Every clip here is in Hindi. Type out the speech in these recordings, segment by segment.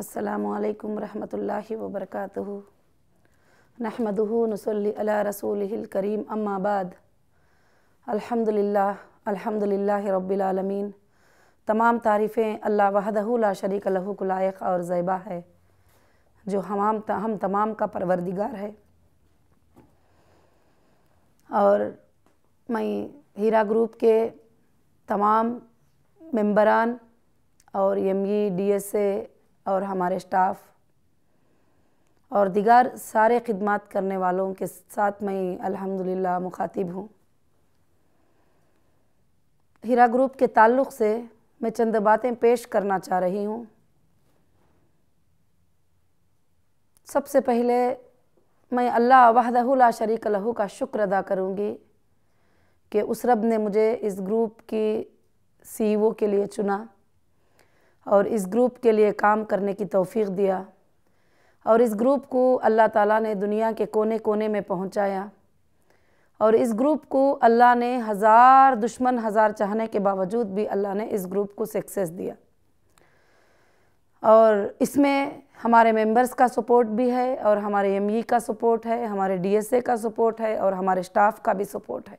असलकम वरहमल वबरक नहमदू नसली अला रसूल करीम अम्माबाद अल्हम्दुलिल्लाह अल्हम्दुलिल्लाह रब्बिलमीन तमाम तारीफ़ें अल्लाह वहदहूला शरीक लहूकलायक और ज़ैबा है जो हमाम हम तमाम का परवरदिगार है और मैं हीरा ग्रुप के तमाम मेंबरान और M E D S A और हमारे स्टाफ और दिगार सारे खिदमत करने वालों के साथ मैं अल्हम्दुलिल्लाह मुखातिब हूँ हीरा ग्रुप के ताल्लुक़ से मैं चंद बातें पेश करना चाह रही हूँ सबसे पहले मैं अल्लाह वहदहुल्ला शरीक लहू का शुक्र अदा करूँगी कि उस रब ने मुझे इस ग्रुप की सीईओ e के लिए चुना और इस ग्रुप के लिए काम करने की तौफीक दिया और इस ग्रुप को अल्लाह ताला ने दुनिया के कोने कोने में पहुंचाया और इस ग्रुप को अल्लाह ने हज़ार दुश्मन हज़ार चाहने के बावजूद भी अल्लाह ने इस ग्रुप को सक्सेस दिया और इसमें हमारे मेंबर्स का सपोर्ट भी है और हमारे ई e का सपोर्ट है हमारे डीएसए का सपोर्ट है और हमारे स्टाफ का भी सपोर्ट है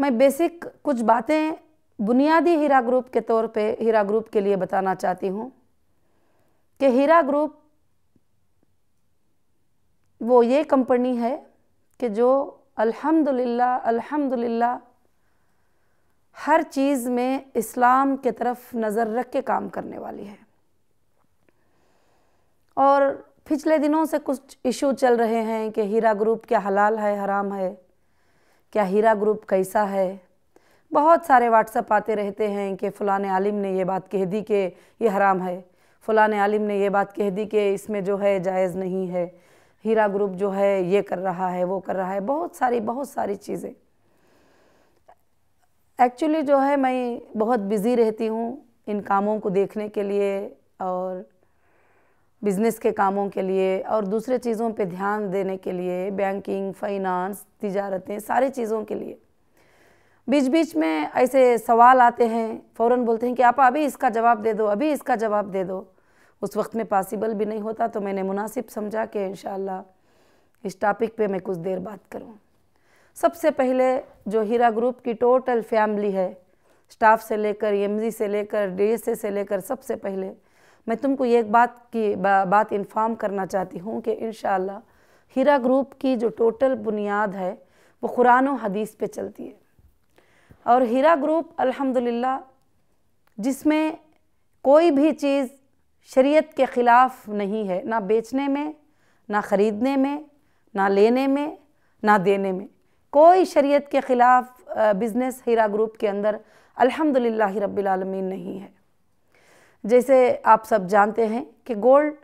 मैं बेसिक कुछ बातें बुनियादी हीरा ग्रुप के तौर पे हीरा ग्रुप के लिए बताना चाहती हूँ कि हीरा ग्रुप वो ये कंपनी है कि जो अल्हम्दुलिल्लाह अल्हम्दुलिल्लाह हर चीज़ में इस्लाम के तरफ नज़र रख के काम करने वाली है और पिछले दिनों से कुछ इशू चल रहे हैं कि हीरा ग्रुप क्या हलाल है हराम है क्या हीरा ग्रुप कैसा है बहुत सारे व्हाट्सअप आते रहते हैं कि फ़लाँ आलिम ने ये बात कह दी कि ये हराम है फ़लाँ आलिम ने ये बात कह दी कि इसमें जो है जायज़ नहीं है हीरा ग्रुप जो है ये कर रहा है वो कर रहा है बहुत सारी बहुत सारी चीज़ें एक्चुअली जो है मैं बहुत बिज़ी रहती हूँ इन कामों को देखने के लिए और बिज़नेस के कामों के लिए और दूसरे चीज़ों पे ध्यान देने के लिए बैंकिंग फाइनेंस तिजारतें सारी चीज़ों के लिए बीच बीच में ऐसे सवाल आते हैं फ़ौर बोलते हैं कि आप अभी इसका जवाब दे दो अभी इसका जवाब दे दो उस वक्त में पॉसिबल भी नहीं होता तो मैंने मुनासिब समझा कि इन इस टॉपिक पे मैं कुछ देर बात करूँ सबसे पहले जो हीरा ग्रुप की टोटल फैमिली है स्टाफ से लेकर एम से लेकर डी से लेकर सबसे पहले मैं तुमको एक बात की बा, बात इन्फॉर्म करना चाहती हूँ कि इन हीरा ग्रुप की जो टोटल बुनियाद है वो कुरान हदीस पे चलती है और हीरा ग्रुप अल्हम्दुलिल्लाह जिसमें कोई भी चीज़ शरीयत के ख़िलाफ़ नहीं है ना बेचने में ना ख़रीदने में ना लेने में ना देने में कोई शरीयत के ख़िलाफ़ बिज़नेस हीरा ग्रुप के अंदर अल्हम्दुलिल्लाह रब्बिल आलमीन नहीं है जैसे आप सब जानते हैं कि गोल्ड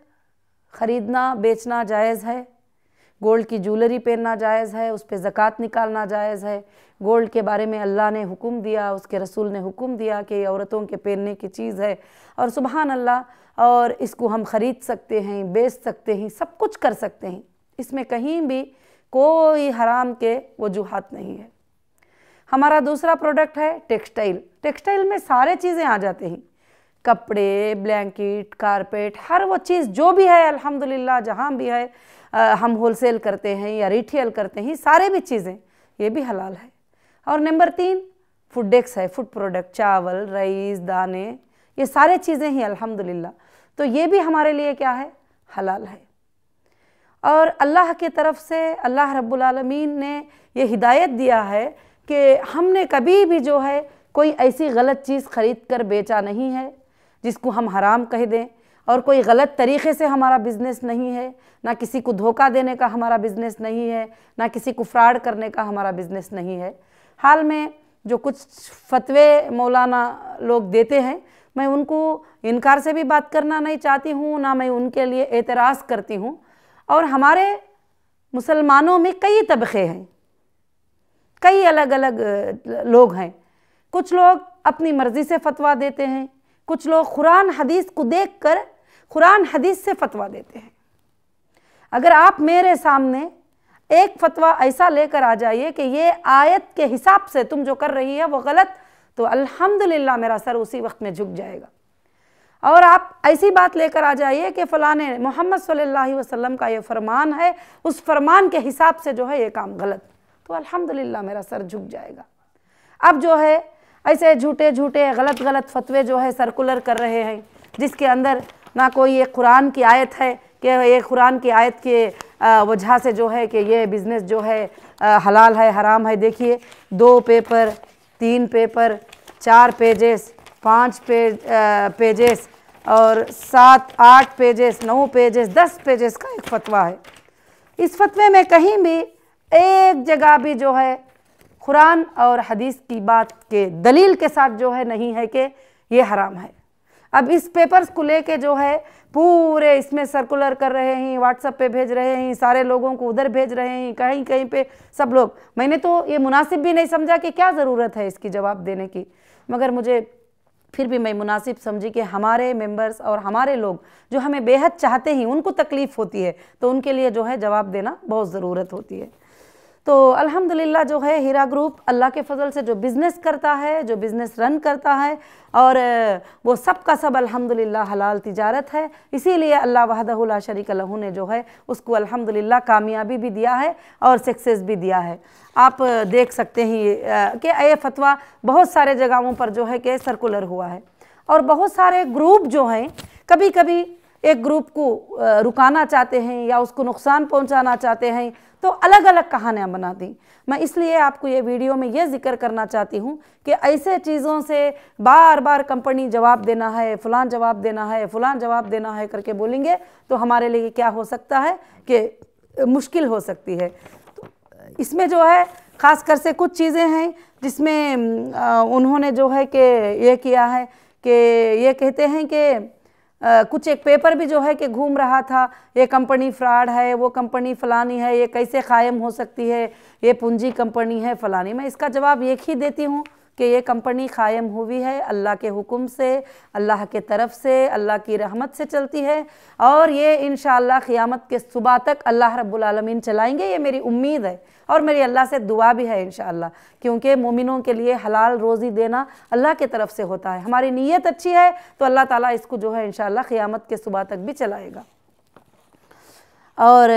ख़रीदना बेचना जायज़ है गोल्ड की ज्वेलरी पहनना जायज़ है उस पर ज़क़़त निकालना जायज़ है गोल्ड के बारे में अल्लाह ने हुक्म दिया उसके रसूल ने हुक्म दिया कि औरतों के पहनने की चीज़ है और सुबहान अल्लाह और इसको हम ख़रीद सकते हैं बेच सकते हैं सब कुछ कर सकते हैं इसमें कहीं भी कोई हराम के वजूहत नहीं है हमारा दूसरा प्रोडक्ट है टेक्सटाइल टेक्सटाइल में सारे चीज़ें आ जाते हैं कपड़े ब्लैंकेट कारपेट हर वो चीज़ जो भी है अल्हम्दुलिल्लाह जहाँ भी है हम होलसेल करते हैं या रिटेल करते हैं सारे भी चीज़ें ये भी हलाल है और नंबर तीन फूड डेक्स है फूड प्रोडक्ट चावल रईस दाने ये सारे चीज़ें ही अल्हम्दुलिल्लाह तो ये भी हमारे लिए क्या है हलाल है और अल्लाह की तरफ से अल्लाह रब्बुलमीन ने ये हिदायत दिया है कि हमने कभी भी जो है कोई ऐसी गलत चीज़ ख़रीद कर बेचा नहीं है जिसको हम हराम कह दें और कोई गलत तरीके से हमारा बिज़नेस नहीं है ना किसी को धोखा देने का हमारा बिज़नेस नहीं है ना किसी को फ्रॉड करने का हमारा बिज़नेस नहीं है हाल में जो कुछ फतवे मौलाना लोग देते हैं मैं उनको इनकार से भी बात करना नहीं चाहती हूँ ना मैं उनके लिए एतराज़ करती हूँ और हमारे मुसलमानों में कई तबके हैं कई अलग अलग लोग हैं कुछ लोग अपनी मर्ज़ी से फतवा देते हैं कुछ लोग कुरान हदीस को देख कर कुरान हदीस से फतवा देते हैं अगर आप मेरे सामने एक फतवा ऐसा लेकर आ जाइए कि ये आयत के हिसाब से तुम जो कर रही है वो गलत तो अल्हम्दुलिल्लाह मेरा सर उसी वक्त में झुक जाएगा और आप ऐसी बात लेकर आ जाइए कि फ़लाने मोहम्मद सल्लल्लाहु अलैहि वसल्लम का ये फरमान है उस फरमान के हिसाब से जो है ये काम गलत तो अल्हम्दुलिल्लाह मेरा सर झुक जाएगा अब जो है ऐसे झूठे झूठे गलत गलत फतवे जो है सर्कुलर कर रहे हैं जिसके अंदर ना कोई एक कुरान की आयत है कि ये कुरान की आयत के वजह से जो है कि ये बिज़नेस जो है हलाल है हराम है देखिए दो पेपर तीन पेपर चार पेजेस पाँच पे पेजेस और सात आठ पेजेस नौ पेजेस दस पेजेस का एक फतवा है इस फतवे में कहीं भी एक जगह भी जो है कुरान और हदीस की बात के दलील के साथ जो है नहीं है कि ये हराम है अब इस पेपर्स को लेके जो है पूरे इसमें सर्कुलर कर रहे हैं व्हाट्सएप पे भेज रहे हैं सारे लोगों को उधर भेज रहे हैं कहीं कहीं पे सब लोग मैंने तो ये मुनासिब भी नहीं समझा कि क्या ज़रूरत है इसकी जवाब देने की मगर मुझे फिर भी मैं मुनासिब समझी कि हमारे मेंबर्स और हमारे लोग जो हमें बेहद चाहते हैं उनको तकलीफ़ होती है तो उनके लिए जो है जवाब देना बहुत ज़रूरत होती है तो अल्हम्दुलिल्लाह जो है हीरा ग्रुप अल्लाह के फजल से जो बिज़नेस करता है जो बिज़नेस रन करता है और वो सब का सब अल्हम्दुलिल्लाह हलाल तिजारत है इसीलिए अल्लाह वहदहुल्ला शरीक लहू ने जो है उसको अल्हम्दुलिल्लाह कामयाबी भी दिया है और सक्सेस भी दिया है आप देख सकते हैं कि ये फतवा बहुत सारे जगहों पर जो है कि सर्कुलर हुआ है और बहुत सारे ग्रुप जो हैं कभी कभी एक ग्रुप को रुकाना चाहते हैं या उसको नुकसान पहुंचाना चाहते हैं तो अलग अलग कहानियाँ बना दी मैं इसलिए आपको ये वीडियो में ये जिक्र करना चाहती हूँ कि ऐसे चीज़ों से बार बार कंपनी जवाब देना है फलान जवाब देना है फलान जवाब देना है करके बोलेंगे तो हमारे लिए क्या हो सकता है कि मुश्किल हो सकती है तो इसमें जो है ख़ास कर से कुछ चीज़ें हैं जिसमें उन्होंने जो है कि ये किया है कि ये कहते हैं कि कुछ एक पेपर भी जो है कि घूम रहा था ये कंपनी फ्रॉड है वो कंपनी फलानी है ये कैसे कायम हो सकती है ये पूंजी कंपनी है फलानी मैं इसका जवाब एक ही देती हूँ कि ये कंपनी कायम हुई है अल्लाह के हुक्म से अल्लाह के तरफ से अल्लाह की रहमत से चलती है और ये इन क़ियामत के सुबह तक अल्लाह रब्लम चलाएंगे ये मेरी उम्मीद है और मेरी अल्लाह से दुआ भी है इन क्योंकि मोमिनों के लिए हलाल रोज़ी देना अल्लाह के तरफ से होता है हमारी नीयत अच्छी है तो अल्लाह ताली इसको जो है इन क़ियामत के सुबह तक भी चलाएगा और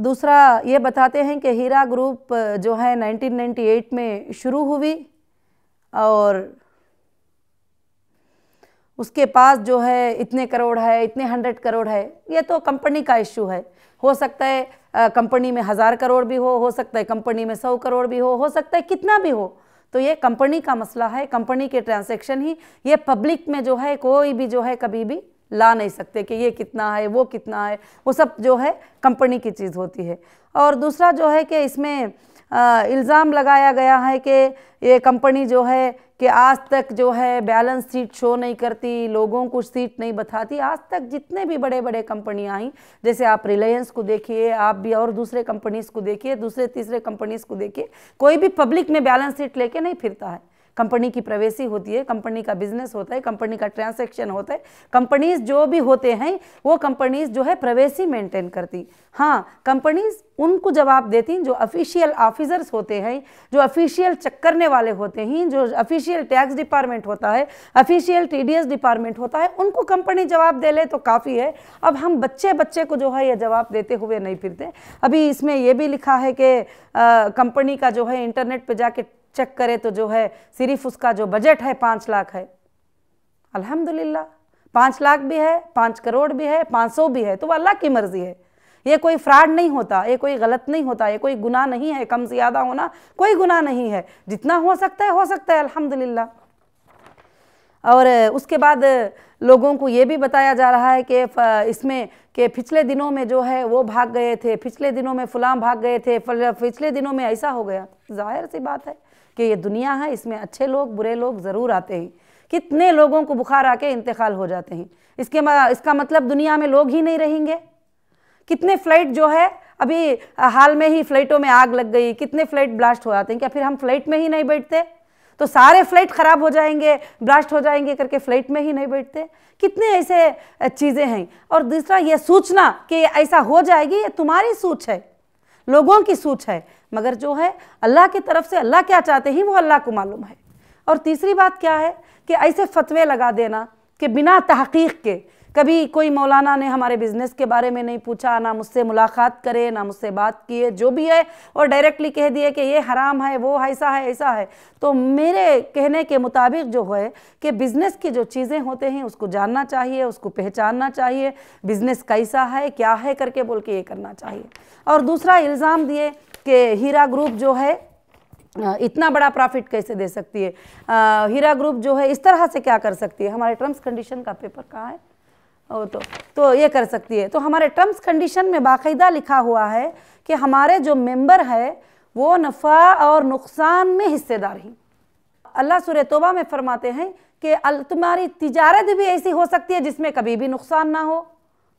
दूसरा ये बताते हैं कि हीरा ग्रुप जो है 1998 में शुरू हुई और उसके पास जो है इतने करोड़ है इतने हंड्रेड करोड़ है ये तो कंपनी का इशू है हो सकता है कंपनी में हज़ार करोड़ भी हो हो सकता है कंपनी में सौ करोड़ भी हो हो सकता है कितना भी हो तो ये कंपनी का मसला है कंपनी के ट्रांजेक्शन ही ये पब्लिक में जो है कोई भी जो है कभी भी ला नहीं सकते कि ये कितना है वो कितना है वो सब जो है कंपनी की चीज़ होती है और दूसरा जो है कि इसमें इल्ज़ाम लगाया गया है कि ये कंपनी जो है कि आज तक जो है बैलेंस शीट शो नहीं करती लोगों को सीट नहीं बताती आज तक जितने भी बड़े बड़े कंपनियाँ आई जैसे आप रिलायंस को देखिए आप भी और दूसरे कंपनीज़ को देखिए दूसरे तीसरे कंपनीज़ को देखिए कोई भी पब्लिक में बैलेंस शीट लेके नहीं फिरता है कंपनी की प्रवेशी होती है कंपनी का बिजनेस होता है कंपनी का ट्रांसैक्शन होता है कंपनीज जो भी होते हैं वो कंपनीज जो है प्रवेशी मेंटेन करती हाँ कंपनीज उनको जवाब देती जो ऑफिशियल ऑफिसर्स होते हैं जो ऑफिशियल चेक करने वाले होते हैं जो ऑफिशियल टैक्स डिपार्टमेंट होता है ऑफिशियल टी डिपार्टमेंट होता है उनको कंपनी जवाब दे ले तो काफ़ी है अब हम बच्चे बच्चे को जो है ये जवाब देते हुए नहीं फिरते अभी इसमें यह भी लिखा है कि कंपनी का जो है इंटरनेट पर जाके चेक करे तो जो है सिर्फ उसका जो बजट है पाँच लाख है अल्हम्दुलिल्लाह पाँच लाख भी है पाँच करोड़ भी है पाँच सौ भी है तो वह अल्लाह की मर्ज़ी है ये कोई फ्रॉड नहीं होता ये कोई गलत नहीं होता ये कोई गुनाह नहीं है कम ज़्यादा होना कोई गुनाह नहीं है जितना हो सकता है हो सकता है अल्हम्दुलिल्लाह और उसके बाद लोगों को ये भी बताया जा रहा है कि इसमें कि पिछले दिनों में जो है वो भाग गए थे पिछले दिनों में फलां भाग गए थे पिछले दिनों में ऐसा हो गया जाहिर सी बात है कि ये दुनिया है इसमें अच्छे लोग बुरे लोग ज़रूर आते हैं कितने लोगों को बुखार आके इंतकाल हो जाते हैं इसके इसका मतलब दुनिया में लोग ही नहीं रहेंगे कितने फ्लाइट जो है अभी हाल में ही फ्लाइटों में आग लग गई कितने फ्लाइट ब्लास्ट हो जाते हैं क्या फिर हम फ्लाइट में ही नहीं बैठते तो सारे फ्लाइट ख़राब हो जाएंगे ब्लास्ट हो जाएंगे करके फ्लाइट में ही नहीं बैठते कितने ऐसे चीज़ें हैं और दूसरा यह सूचना कि ऐसा हो जाएगी ये तुम्हारी सोच है लोगों की सोच है मगर जो है अल्लाह की तरफ से अल्लाह क्या चाहते हैं वो अल्लाह को मालूम है और तीसरी बात क्या है कि ऐसे फतवे लगा देना कि बिना तहकीक के कभी कोई मौलाना ने हमारे बिज़नेस के बारे में नहीं पूछा ना मुझसे मुलाकात करे ना मुझसे बात किए जो भी है और डायरेक्टली कह दिए कि ये हराम है वो ऐसा है ऐसा है तो मेरे कहने के मुताबिक जो है कि बिज़नेस की जो चीज़ें होते हैं उसको जानना चाहिए उसको पहचानना चाहिए बिज़नेस कैसा है क्या है करके बोल के ये करना चाहिए और दूसरा इल्ज़ाम दिए कि हीरा ग्रुप जो है इतना बड़ा प्रॉफिट कैसे दे सकती है आ, हीरा ग्रुप जो है इस तरह से क्या कर सकती है हमारे टर्म्स कंडीशन का पेपर कहाँ है वो तो तो ये कर सकती है तो हमारे टर्म्स कंडीशन में बाकायदा लिखा हुआ है कि हमारे जो मेंबर है वो नफ़ा और नुकसान में हिस्सेदार ही अल्लाह सुर तोबा में फरमाते हैं कि तुम्हारी तिजारत भी ऐसी हो सकती है जिसमें कभी भी नुकसान ना हो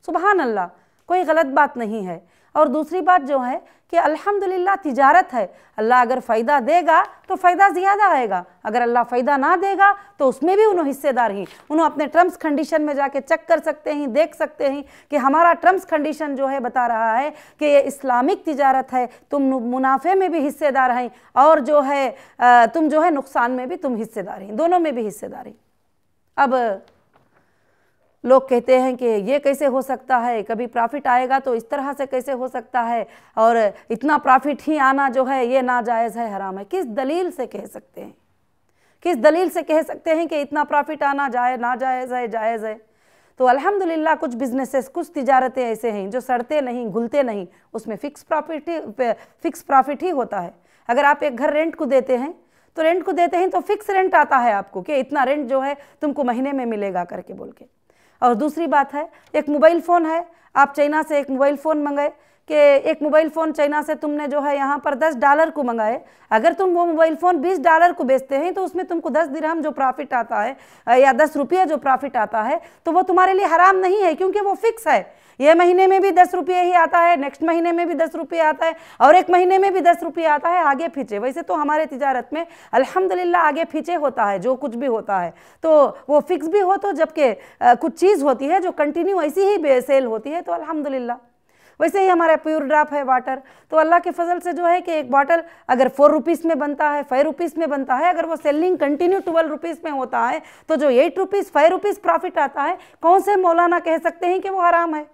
सुबह अल्लाह कोई गलत बात नहीं है और दूसरी बात जो है कि अल्हम्दुलिल्लाह तिजारत है अल्लाह अगर फ़ायदा देगा तो फ़ायदा ज़्यादा आएगा अगर अल्लाह फ़ायदा ना देगा तो उसमें भी उन्होंने हिस्सेदार हैं उन्होंने अपने टर्म्स कंडीशन में जाके चेक कर सकते हैं देख सकते हैं कि हमारा टर्म्स कंडीशन जो है बता रहा है कि ये इस्लामिक तिजारत है तुम मुनाफे में भी हिस्सेदार हैं और जो है तुम जो है नुकसान में भी तुम हिस्सेदार हैं दोनों में भी हिस्सेदार हैं अब लोग कहते हैं कि ये कैसे हो सकता है कभी प्रॉफिट आएगा तो इस तरह से कैसे हो सकता है और इतना प्रॉफिट ही आना जो है ये नाजायज़ है हराम है किस दलील से कह सकते हैं किस दलील से कह सकते हैं कि इतना प्रॉफिट आना जाए नाजायज़ है जायज़ है तो अल्हम्दुलिल्लाह कुछ बिजनेसेस कुछ तजारतें ऐसे हैं जो सड़ते नहीं घुलते नहीं उसमें फ़िक्स प्रॉफिट ही फ़िक्स प्रॉफिट ही होता है अगर आप एक घर रेंट को देते हैं तो रेंट को देते हैं तो फिक्स रेंट आता है आपको कि इतना रेंट जो है तुमको महीने में मिलेगा करके बोल के और दूसरी बात है एक मोबाइल फ़ोन है आप चाइना से एक मोबाइल फ़ोन मंगाए कि एक मोबाइल फ़ोन चाइना से तुमने जो है यहाँ पर दस डॉलर को मंगाए अगर तुम वो मोबाइल फ़ोन बीस डॉलर को बेचते हैं तो उसमें तुमको दस दिरहम जो प्रॉफिट आता है या दस रुपया जो प्रॉफिट आता है तो वो तुम्हारे लिए हराम नहीं है क्योंकि वो फिक्स है ये महीने में भी दस रुपये ही आता है नेक्स्ट महीने में भी दस रुपये आता है और एक महीने में भी दस रुपये आता है आगे पीछे वैसे तो हमारे तजारत में अल्हम्दुलिल्लाह आगे पीछे होता है जो कुछ भी होता है तो वो फिक्स भी हो तो जबकि कुछ चीज़ होती है जो कंटिन्यू ऐसी ही सेल होती है तो अलहमदिल्ला वैसे ही हमारा प्योर ड्राप है वाटर तो अल्लाह के फजल से जो है कि एक बॉटल अगर फोर रुपीज़ में बनता है फाइव रुपीज़ में बनता है अगर वो सेलिंग कंटिन्यू ट्वेल्व रुपीज़ में होता है तो जो eight rupees five rupees profit आता है कौन से मौलाना कह सकते हैं कि वो हराम है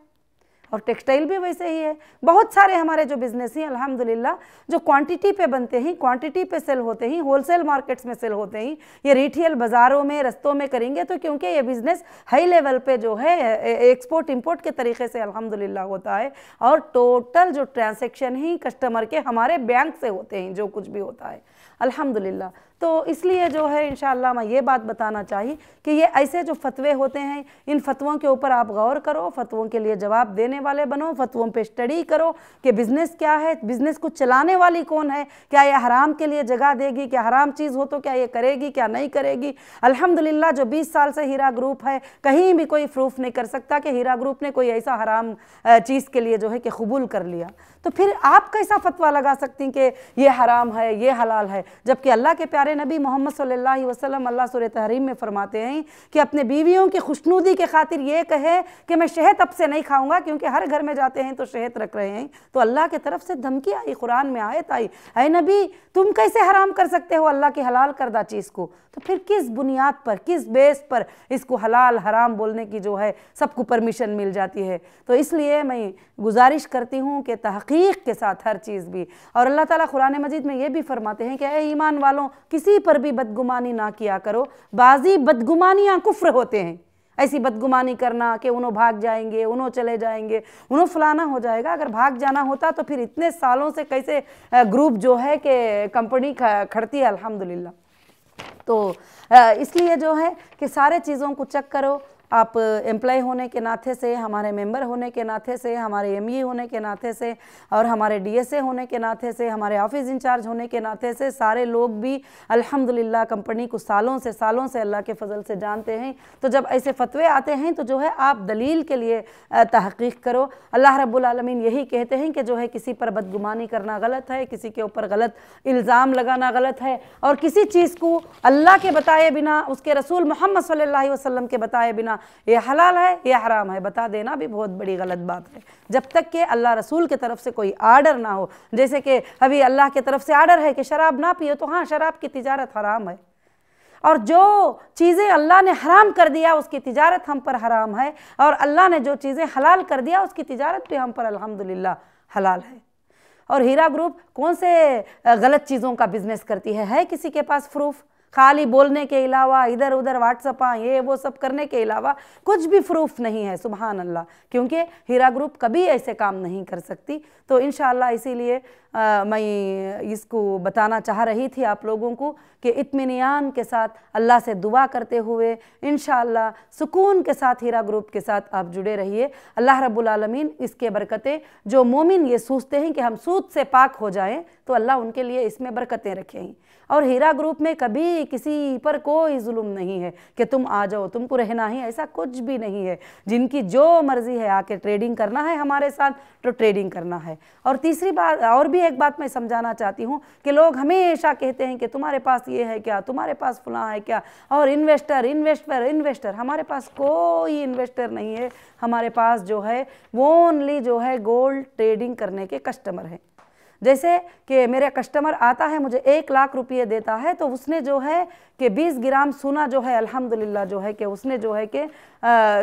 और टेक्सटाइल भी वैसे ही है बहुत सारे हमारे जो बिजनेस हैं अल्हम्दुलिल्लाह जो क्वांटिटी पे बनते हैं क्वांटिटी पे सेल होते हैं होलसेल मार्केट्स में सेल होते हैं ये रिटेल बाज़ारों में रस्तों में करेंगे तो क्योंकि ये बिज़नेस हाई लेवल पे जो है एक्सपोर्ट इम्पोर्ट के तरीके से अल्हम्दुलिल्लाह होता है और टोटल जो ट्रांजेक्शन ही कस्टमर के हमारे बैंक से होते हैं जो कुछ भी होता है अलहमदिल्ला तो इसलिए जो है इन मैं ये बात बताना चाहिए कि ये ऐसे जो फतवे होते हैं इन फतवों के ऊपर आप गौर करो फतवों के लिए जवाब देने वाले बनो फतवों पे स्टडी करो कि बिज़नेस क्या है बिज़नेस को चलाने वाली कौन है क्या ये हराम के लिए जगह देगी क्या हराम चीज़ हो तो क्या ये करेगी क्या नहीं करेगी अलहमदिल्ला जो बीस साल से हीरा ग्रुप है कहीं भी कोई प्रूफ नहीं कर सकता कि हीरा ग्रुप ने कोई ऐसा हराम चीज़ के लिए जो है कि कबूल कर लिया तो फिर आप कैसा फतवा लगा सकती कि ये हराम है ये हलाल है जबकि अल्लाह के प्यार प्यारे नबी मोहम्मद सल्लल्लाहु अलैहि वसल्लम अल्लाह सुर तहरीम में फरमाते हैं कि अपने बीवियों की खुशनुदी के खातिर ये कहे कि मैं शहद अब से नहीं खाऊंगा क्योंकि हर घर में जाते हैं तो शहद रख रहे हैं तो अल्लाह की तरफ से धमकी आई कुरान में आयत आई अरे नबी तुम कैसे हराम कर सकते हो अल्लाह की हलाल करदा चीज़ को तो फिर किस बुनियाद पर किस बेस पर इसको हलाल हराम बोलने की जो है सबको परमिशन मिल जाती है तो इसलिए मैं गुजारिश करती हूँ कि तहकीक के साथ हर चीज़ भी और अल्लाह ताला कुरान मजीद में ये भी फरमाते हैं कि ए ईमान वालों किसी पर भी बदगुमानी ना किया करो बाजी बदगुमानियाँ कुफ्र होते हैं ऐसी बदगुमानी करना कि उन्हों भाग जाएंगे उन्हों चले जाएंगे उन्हों फलाना हो जाएगा अगर भाग जाना होता तो फिर इतने सालों से कैसे ग्रुप जो है कि कंपनी खड़ती है अल्हम्दुलिल्लाह तो इसलिए जो है कि सारे चीज़ों को चेक करो आप एम्प्लॉय होने के नाते से हमारे मेंबर होने के नाते से हमारे एम e होने के नाते से और हमारे डी होने के नाते से हमारे ऑफिस इंचार्ज होने के नाते से सारे लोग भी अल्हम्दुलिल्लाह कंपनी को सालों से सालों से अल्लाह के फजल से जानते हैं तो जब ऐसे फतवे आते हैं तो जो है आप दलील के लिए तहकीक करो अल्लाह रबालमीन यही कहते हैं कि जो है किसी पर बदगुमानी करना गलत है किसी के ऊपर गलत इल्ज़ाम लगाना गलत है और किसी चीज़ को अल्लाह के बताए बिना उसके रसूल मोहम्मद सल्ला वसम के बताए बिना ये हलाल है ये हराम है बता देना भी बहुत बड़ी गलत बात है जब तक कि अल्लाह रसूल की तरफ से कोई आर्डर ना हो जैसे कि अभी अल्लाह की तरफ से आर्डर है कि शराब ना पियो तो हाँ शराब की तजारत हराम है और जो चीज़ें अल्लाह ने हराम कर दिया उसकी तजारत हम पर हराम है और अल्लाह ने जो चीज़ें हलाल कर दिया उसकी तजारत भी हम पर अल्हम्दुलिल्लाह हलाल है और हीरा ग्रुप कौन से गलत चीज़ों का बिज़नेस करती है है किसी के पास प्रूफ खाली बोलने के अलावा इधर उधर व्हाट्सअप ये वो सब करने के अलावा कुछ भी प्रूफ नहीं है सुबहान अल्लाह क्योंकि हीरा ग्रुप कभी ऐसे काम नहीं कर सकती तो इन इसीलिए मैं इसको बताना चाह रही थी आप लोगों को कि इतमान के साथ अल्लाह से दुआ करते हुए इन सुकून के साथ हीरा ग्रुप के साथ आप जुड़े रहिए अल्लाह रबालमीन इसके बरकतें जो मोमिन ये सोचते हैं कि हम सूद से पाक हो जाएं तो अल्लाह उनके लिए इसमें बरकतें रखें और हीरा ग्रुप में कभी किसी पर कोई जुल्म नहीं है कि तुम आ जाओ तुमको रहना ही ऐसा कुछ भी नहीं है जिनकी जो मर्ज़ी है आके ट्रेडिंग करना है हमारे साथ तो ट्रेडिंग करना है और तीसरी बात और भी एक बात मैं समझाना चाहती हूँ कि लोग हमेशा कहते हैं कि तुम्हारे पास ये ये है क्या तुम्हारे पास फुला है क्या और इन्वेस्टर इन्वेस्टर इन्वेस्टर हमारे पास कोई इन्वेस्टर नहीं है हमारे पास जो है वो ओनली जो है गोल्ड ट्रेडिंग करने के कस्टमर हैं जैसे कि मेरा कस्टमर आता है मुझे एक लाख रुपये देता है तो उसने जो है कि बीस ग्राम सोना जो है अल्हम्दुलिल्लाह जो है कि उसने जो है कि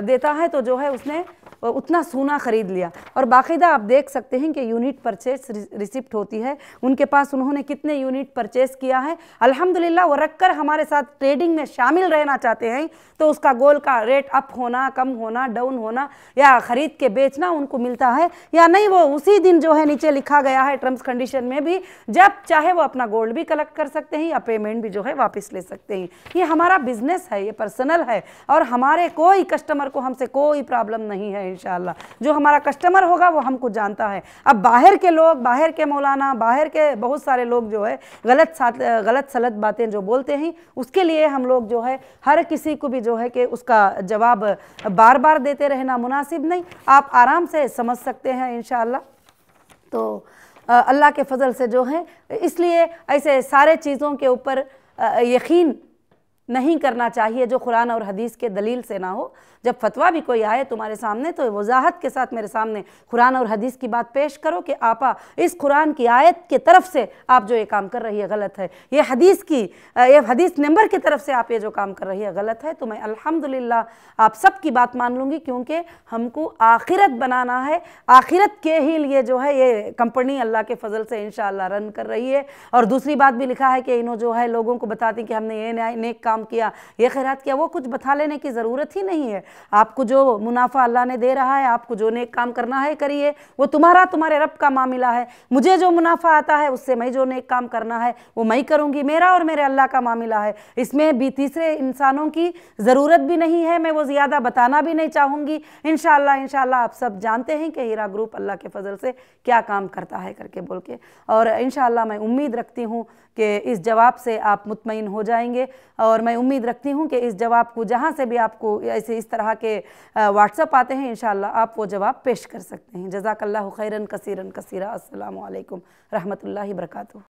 देता है तो जो है उसने उतना सोना खरीद लिया और बाकायदा आप देख सकते हैं कि यूनिट परचेस रिसिप्ट होती है उनके पास उन्होंने कितने यूनिट परचेस किया है अल्हम्दुलिल्लाह वो रख कर हमारे साथ ट्रेडिंग में शामिल रहना चाहते हैं तो उसका गोल का रेट अप होना कम होना डाउन होना या ख़रीद के बेचना उनको मिलता है या नहीं वो उसी दिन जो है नीचे लिखा गया है टर्म्स कंडीशन में भी जब चाहे वो अपना गोल्ड भी कलेक्ट कर सकते हैं या पेमेंट भी जो है वापस ले सकते हैं ये हमारा बिजनेस है ये पर्सनल है और हमारे कोई कस्टमर को हमसे कोई प्रॉब्लम नहीं है इन जो हमारा कस्टमर होगा वो हमको जानता है अब बाहर के लोग बाहर के मौलाना बाहर के बहुत सारे लोग जो है गलत साथ गलत सलत बातें जो बोलते हैं उसके लिए हम लोग जो है हर किसी को भी जो है कि उसका जवाब बार बार देते रहना मुनासिब नहीं आप आराम से समझ सकते हैं इन तो अल्लाह के फजल से जो है इसलिए ऐसे सारे चीज़ों के ऊपर यकीन नहीं करना चाहिए जो कुरान और हदीस के दलील से ना हो जब फतवा भी कोई आए तुम्हारे सामने तो वजाहत के साथ मेरे सामने कुरान और हदीस की बात पेश करो कि आपा इस कुरान की आयत के तरफ से आप जो ये काम कर रही है गलत है ये हदीस की ये हदीस नंबर की तरफ से आप ये जो काम कर रही है गलत है तो मैं अल्हम्दुलिल्लाह आप सब की बात मान लूँगी क्योंकि हमको आखिरत बनाना है आखिरत के ही लिए जो है ये कंपनी अल्लाह के फजल से इन रन कर रही है और दूसरी बात भी लिखा है कि इन्हों जो है लोगों को बताती कि हमने ये नेक काम काम किया ये खैरात किया वो कुछ बता लेने की ज़रूरत ही नहीं है आपको जो मुनाफा अल्लाह ने दे रहा है आपको जो नेक काम करना है करिए वो तुम्हारा तुम्हारे रब का मामला है मुझे जो मुनाफा आता है उससे मैं जो नेक काम करना है वो मैं करूँगी मेरा और मेरे अल्लाह का मामला है इसमें भी तीसरे इंसानों की ज़रूरत भी नहीं है मैं वो ज़्यादा बताना भी नहीं चाहूँगी इन शाह आप सब जानते हैं कि हीरा ग्रुप अल्लाह के फजल से क्या काम करता है करके बोल के और इन मैं उम्मीद रखती हूँ कि इस जवाब से आप मुतमिन हो जाएंगे और मैं उम्मीद रखती हूँ कि इस जवाब को जहाँ से भी आपको ऐसे इस तरह के व्हाट्सअप आते हैं इन आप वो जवाब पेश कर सकते हैं जजाकल्ला खैरन कसीरन कसीरा असल रहमत ला